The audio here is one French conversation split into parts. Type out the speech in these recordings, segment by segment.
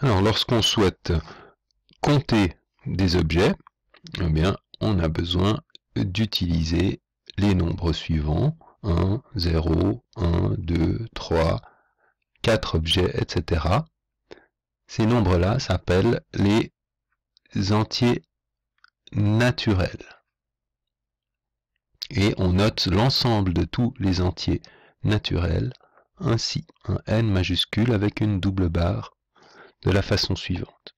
Alors lorsqu'on souhaite compter des objets, eh bien, on a besoin d'utiliser les nombres suivants 1, 0, 1, 2, 3, 4 objets, etc. Ces nombres-là s'appellent les entiers naturels. Et on note l'ensemble de tous les entiers naturels ainsi, un n majuscule avec une double barre de la façon suivante.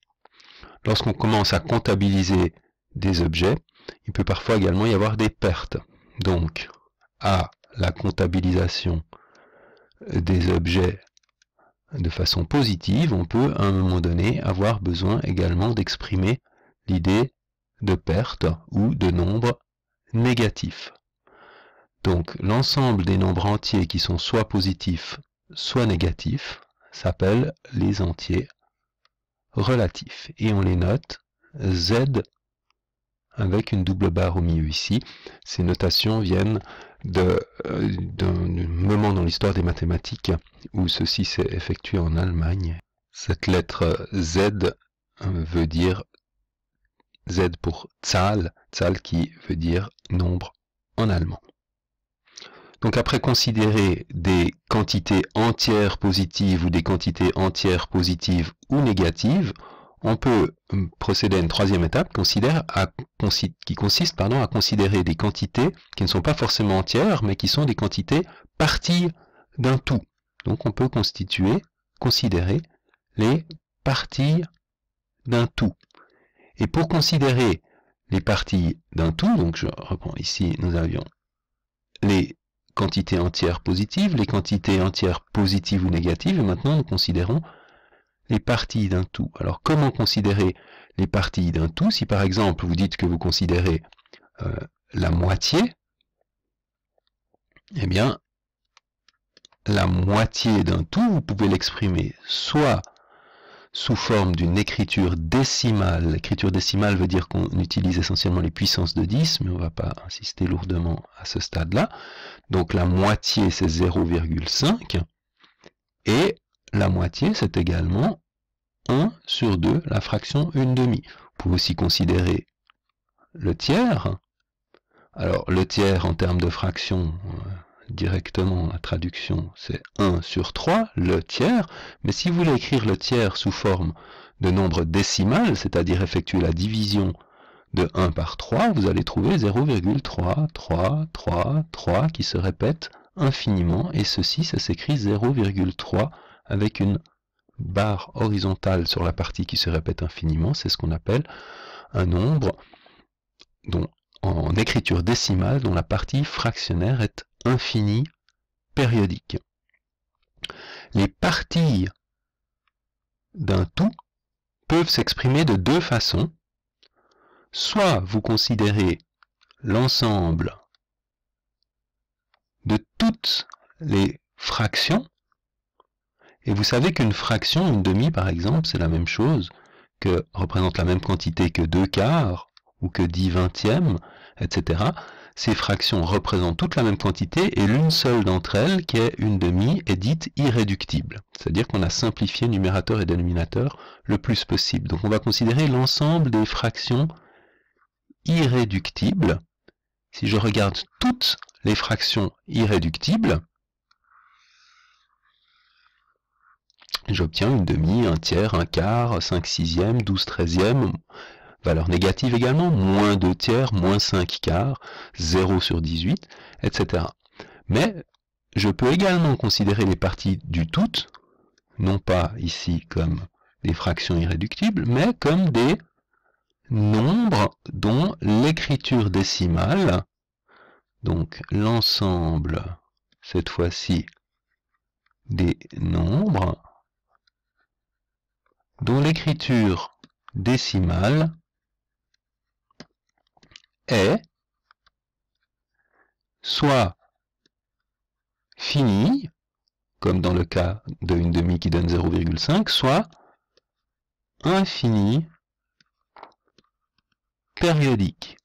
Lorsqu'on commence à comptabiliser des objets, il peut parfois également y avoir des pertes. Donc, à la comptabilisation des objets de façon positive, on peut à un moment donné avoir besoin également d'exprimer l'idée de perte ou de nombre négatif. Donc l'ensemble des nombres entiers qui sont soit positifs, soit négatifs s'appellent les entiers relatifs. Et on les note Z avec une double barre au milieu ici. Ces notations viennent euh, d'un moment dans l'histoire des mathématiques où ceci s'est effectué en Allemagne. Cette lettre Z euh, veut dire Z pour Zahl, Zahl qui veut dire nombre en allemand. Donc après considérer des quantités entières positives ou des quantités entières positives ou négatives, on peut hum, procéder à une troisième étape qui consiste pardon, à considérer des quantités qui ne sont pas forcément entières, mais qui sont des quantités parties d'un tout. Donc on peut constituer, considérer les parties d'un tout. Et pour considérer les parties d'un tout, donc je reprends ici, nous avions les quantités entières positives, les quantités entières positives ou négatives, et maintenant nous considérons les parties d'un tout. Alors comment considérer les parties d'un tout Si par exemple vous dites que vous considérez euh, la moitié, eh bien la moitié d'un tout, vous pouvez l'exprimer soit sous forme d'une écriture décimale. L'écriture décimale veut dire qu'on utilise essentiellement les puissances de 10, mais on ne va pas insister lourdement à ce stade-là. Donc la moitié, c'est 0,5, et la moitié, c'est également 1 sur 2, la fraction 1 demi. Vous pouvez aussi considérer le tiers. Alors le tiers en termes de fraction, euh, directement la traduction, c'est 1 sur 3, le tiers, mais si vous voulez écrire le tiers sous forme de nombre décimal, c'est-à-dire effectuer la division de 1 par 3, vous allez trouver 0,3333 qui se répète infiniment, et ceci, ça s'écrit 0,3 avec une barre horizontale sur la partie qui se répète infiniment, c'est ce qu'on appelle un nombre en écriture décimale dont la partie fractionnaire est infini périodique. Les parties d'un tout peuvent s'exprimer de deux façons. Soit vous considérez l'ensemble de toutes les fractions, et vous savez qu'une fraction, une demi par exemple, c'est la même chose, que représente la même quantité que deux quarts, ou que dix vingtièmes, etc. Ces fractions représentent toute la même quantité et l'une seule d'entre elles, qui est une demi, est dite irréductible. C'est-à-dire qu'on a simplifié numérateur et dénominateur le plus possible. Donc on va considérer l'ensemble des fractions irréductibles. Si je regarde toutes les fractions irréductibles, j'obtiens une demi, un tiers, un quart, cinq sixièmes, douze treizièmes, Valeur négative également, moins 2 tiers, moins 5 quarts, 0 sur 18, etc. Mais je peux également considérer les parties du tout, non pas ici comme des fractions irréductibles, mais comme des nombres dont l'écriture décimale, donc l'ensemble, cette fois-ci, des nombres, dont l'écriture décimale est soit fini, comme dans le cas de une demi qui donne 0,5, soit infini périodique.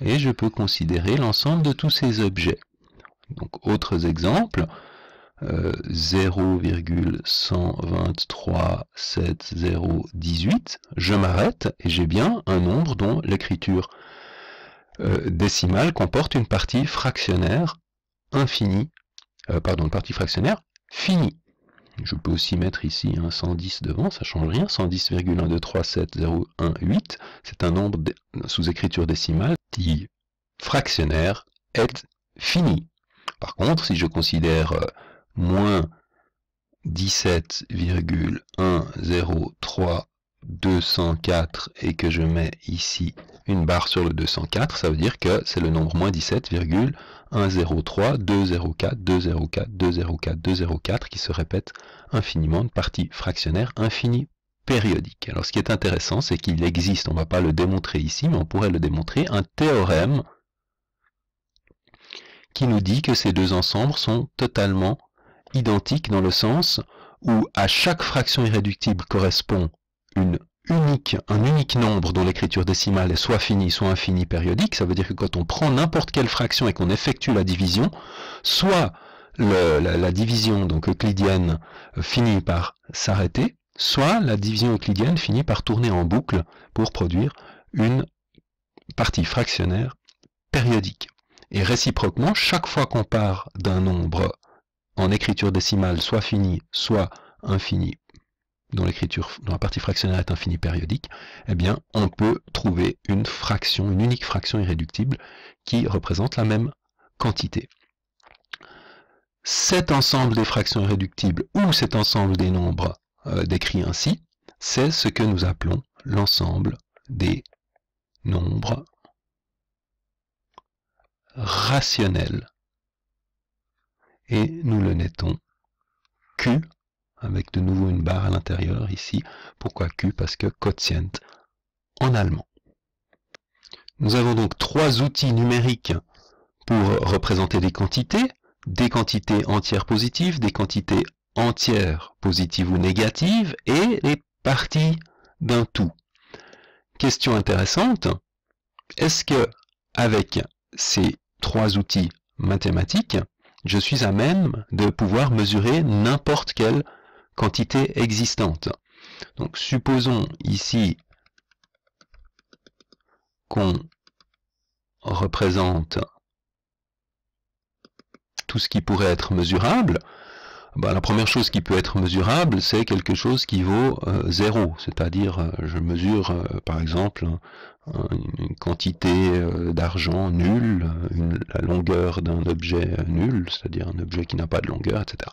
Et je peux considérer l'ensemble de tous ces objets. Donc, autres exemples, 0,1237018, euh, je m'arrête et j'ai bien un nombre dont l'écriture euh, décimale comporte une partie fractionnaire infinie, euh, pardon, une partie fractionnaire finie. Je peux aussi mettre ici un 110 devant, ça change rien. 110,1237,018, c'est un nombre sous écriture décimale qui, fractionnaire, est fini. Par contre, si je considère moins 17,103204 et que je mets ici une barre sur le 204, ça veut dire que c'est le nombre moins 17,103204204204204 qui se répète infiniment une partie fractionnaire infinie périodique. Alors ce qui est intéressant, c'est qu'il existe, on ne va pas le démontrer ici, mais on pourrait le démontrer, un théorème qui nous dit que ces deux ensembles sont totalement identique dans le sens où à chaque fraction irréductible correspond une unique, un unique nombre dont l'écriture décimale est soit finie, soit infinie périodique. Ça veut dire que quand on prend n'importe quelle fraction et qu'on effectue la division, soit la, division donc euclidienne euh, finit par s'arrêter, soit la division euclidienne finit par tourner en boucle pour produire une partie fractionnaire périodique. Et réciproquement, chaque fois qu'on part d'un nombre en écriture décimale soit finie, soit infinie, dont l'écriture dans la partie fractionnaire est infinie périodique, eh bien on peut trouver une fraction, une unique fraction irréductible qui représente la même quantité. Cet ensemble des fractions irréductibles ou cet ensemble des nombres euh, décrits ainsi, c'est ce que nous appelons l'ensemble des nombres rationnels et nous le nettons Q avec de nouveau une barre à l'intérieur ici. Pourquoi Q Parce que quotient en allemand. Nous avons donc trois outils numériques pour représenter des quantités, des quantités entières positives, des quantités entières positives ou négatives et les parties d'un tout. Question intéressante, est-ce que avec ces trois outils mathématiques, je suis à même de pouvoir mesurer n'importe quelle quantité existante. Donc supposons ici qu'on représente tout ce qui pourrait être mesurable, bah, la première chose qui peut être mesurable, c'est quelque chose qui vaut 0, euh, zéro. C'est-à-dire, euh, je mesure, euh, par exemple, une quantité d'argent nulle, la longueur d'un objet nul, c'est-à-dire un objet qui n'a pas de longueur, etc.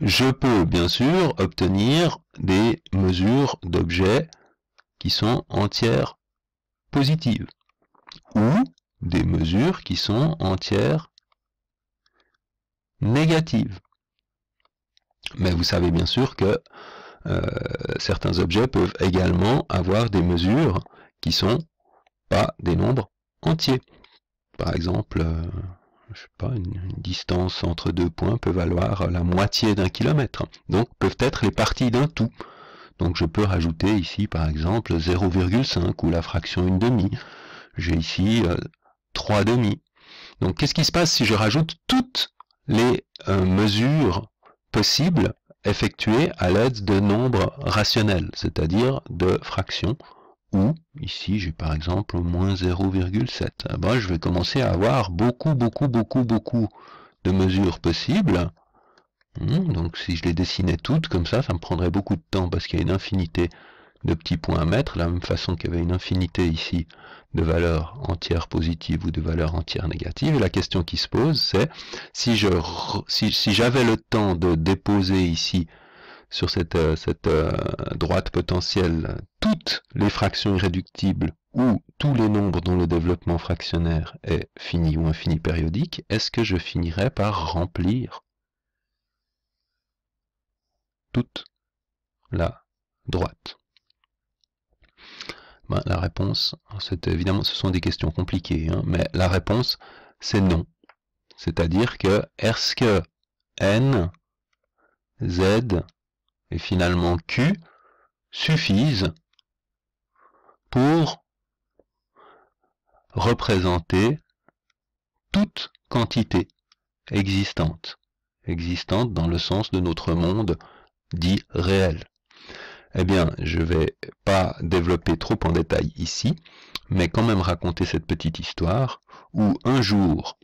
Je peux, bien sûr, obtenir des mesures d'objets qui sont entières positives ou des mesures qui sont entières négatives. Mais vous savez bien sûr que euh, certains objets peuvent également avoir des mesures qui sont pas des nombres entiers. Par exemple, euh, je sais pas, une, distance entre deux points peut valoir la moitié d'un kilomètre. Donc peuvent être les parties d'un tout. Donc je peux rajouter ici par exemple 0,5 ou la fraction une demi. J'ai ici 3 euh, demi. Donc qu'est-ce qui se passe si je rajoute toutes les mesures possible effectué à l'aide de nombres rationnels, c'est-à-dire de fractions, ou ici j'ai par exemple moins 0,7. Ah ben, je vais commencer à avoir beaucoup, beaucoup, beaucoup, beaucoup de mesures possibles. Hmm, donc si je les dessinais toutes comme ça, ça me prendrait beaucoup de temps parce qu'il y a une infinité de petits points à mettre, de la même façon qu'il y avait une infinité ici de valeurs entières positives ou de valeurs entières négatives. Et la question qui se pose, c'est si si, j'avais le temps de déposer ici sur cette, euh, euh, droite potentielle toutes les fractions irréductibles ou tous les nombres dont le développement fractionnaire est fini ou infini périodique, est-ce que je finirais par remplir toute la droite bah, la réponse, évidemment, ce sont des questions compliquées, hein, mais la réponse, c'est non. C'est-à-dire que est-ce que n, z et finalement q suffisent pour représenter toute quantité existante, existante dans le sens de notre monde dit réel eh bien, je ne vais pas développer trop en détail ici, mais quand même raconter cette petite histoire où un jour,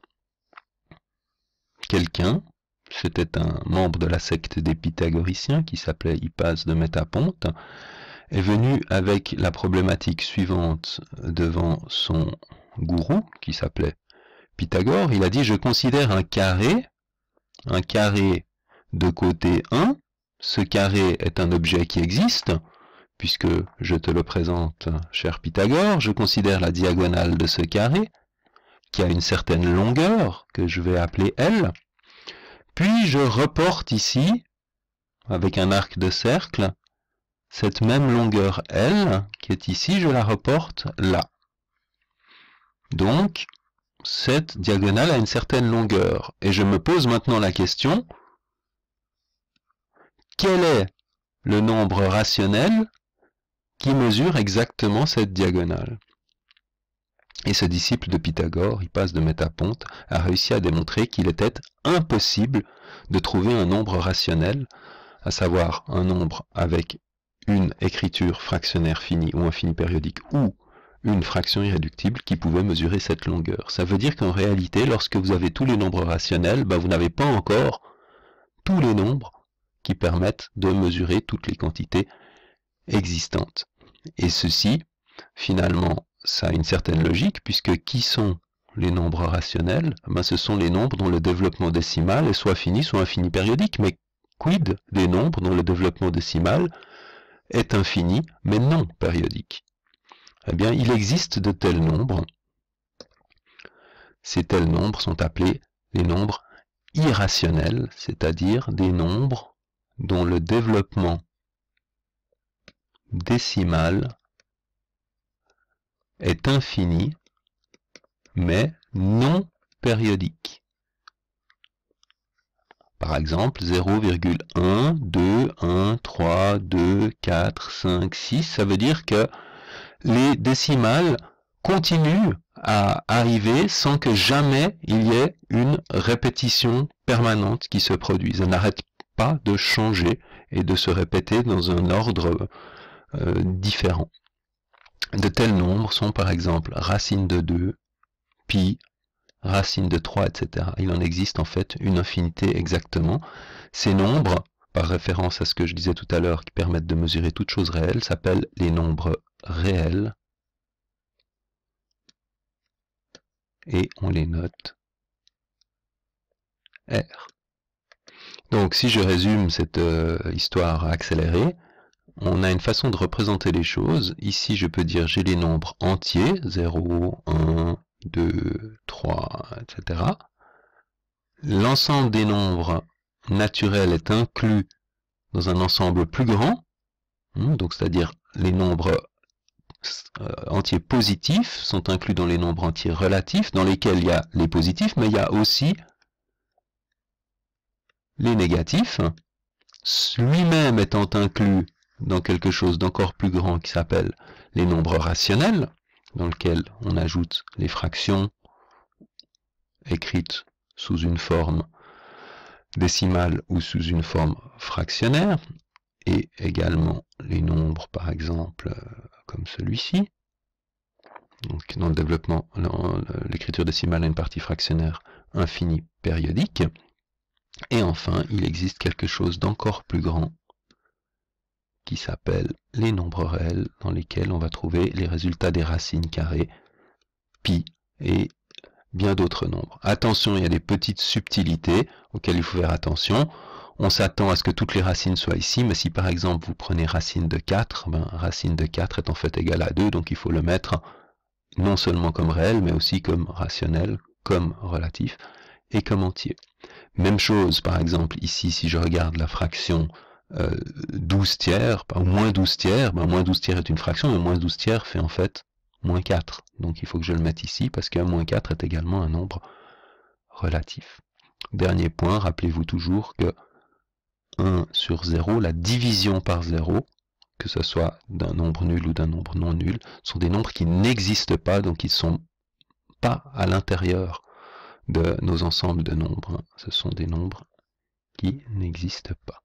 quelqu'un, c'était un membre de la secte des pythagoriciens qui s'appelait Hippas de Métaponte, est venu avec la problématique suivante devant son gourou, qui s'appelait Pythagore. Il a dit, je considère un carré, un carré de côté 1, ce carré est un objet qui existe, puisque je te le présente, cher Pythagore, je considère la diagonale de ce carré, qui a une certaine longueur, que je vais appeler L, puis je reporte ici, avec un arc de cercle, cette même longueur L, qui est ici, je la reporte là. Donc, cette diagonale a une certaine longueur. Et je me pose maintenant la question, quel est le nombre rationnel qui mesure exactement cette diagonale. Et ce disciple de Pythagore, il passe de Métaponte, a réussi à démontrer qu'il était impossible de trouver un nombre rationnel, à savoir un nombre avec une écriture fractionnaire finie ou infinie périodique ou une fraction irréductible qui pouvait mesurer cette longueur. Ça veut dire qu'en réalité, lorsque vous avez tous les nombres rationnels, ben, vous n'avez pas encore tous les nombres qui permettent de mesurer toutes les quantités existantes. Et ceci, finalement, ça a une certaine logique, puisque qui sont les nombres rationnels eh ben, Ce sont les nombres dont le développement décimal est soit fini, soit infini périodique. Mais quid des nombres dont le développement décimal est infini, mais non périodique Eh bien, il existe de tels nombres. Ces tels nombres sont appelés les nombres irrationnels, c'est-à-dire des nombres dont le développement décimal est infini, mais non périodique. Par exemple, 0,1, 2, 1, 3, 2, 4, 5, 6, ça veut dire que les décimales continuent à arriver sans que jamais il y ait une répétition permanente qui se produise. Elles n'arrêtent de changer et de se répéter dans un ordre euh, différent. De tels nombres sont par exemple racine de 2, pi, racine de 3, etc. Il en existe en fait une infinité exactement. Ces nombres, par référence à ce que je disais tout à l'heure, qui permettent de mesurer toute chose réelle, s'appellent les nombres réels. Et on les note R. Donc si je résume cette euh, histoire accélérée, on a une façon de représenter les choses. Ici, je peux dire j'ai les nombres entiers, 0, 1, 2, 3, etc. L'ensemble des nombres naturels est inclus dans un ensemble plus grand, hein, donc c'est-à-dire les nombres euh, entiers positifs sont inclus dans les nombres entiers relatifs, dans lesquels il y a les positifs, mais il y a aussi les négatifs, lui-même étant inclus dans quelque chose d'encore plus grand qui s'appelle les nombres rationnels, dans lequel on ajoute les fractions écrites sous une forme décimale ou sous une forme fractionnaire, et également les nombres, par exemple, comme celui-ci. Donc, dans le développement, l'écriture décimale a une partie fractionnaire infinie périodique, et enfin, il existe quelque chose d'encore plus grand qui s'appelle les nombres réels dans lesquels on va trouver les résultats des racines carrées, pi et bien d'autres nombres. Attention, il y a des petites subtilités auxquelles il faut faire attention. On s'attend à ce que toutes les racines soient ici, mais si par exemple vous prenez racine de 4, ben, racine de 4 est en fait égale à 2, donc il faut le mettre non seulement comme réel, mais aussi comme rationnel, comme relatif et comme entier. Même chose, par exemple, ici, si je regarde la fraction 12 euh, tiers, par ben, moins 12 tiers, ben, moins 12 tiers est une fraction, mais moins 12 tiers fait en fait moins 4. Donc il faut que je le mette ici, parce que moins 4 est également un nombre relatif. Dernier point, rappelez-vous toujours que 1 sur 0, la division par 0, que ce soit d'un nombre nul ou d'un nombre non nul, sont des nombres qui n'existent pas, donc ils ne sont pas à l'intérieur de nos ensembles de nombres. Ce sont des nombres qui n'existent pas.